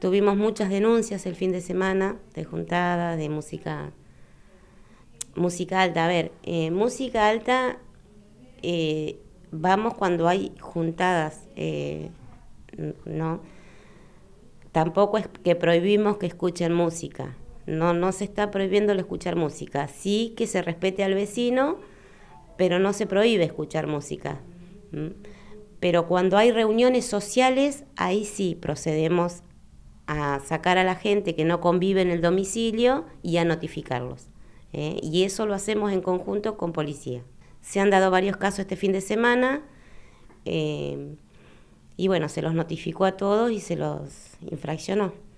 Tuvimos muchas denuncias el fin de semana de juntadas, de música, música alta. A ver, eh, música alta eh, vamos cuando hay juntadas, eh, ¿no? Tampoco es que prohibimos que escuchen música. No, no se está prohibiendo escuchar música. Sí que se respete al vecino, pero no se prohíbe escuchar música. Pero cuando hay reuniones sociales, ahí sí procedemos a sacar a la gente que no convive en el domicilio y a notificarlos. ¿eh? Y eso lo hacemos en conjunto con policía. Se han dado varios casos este fin de semana eh, y bueno, se los notificó a todos y se los infraccionó.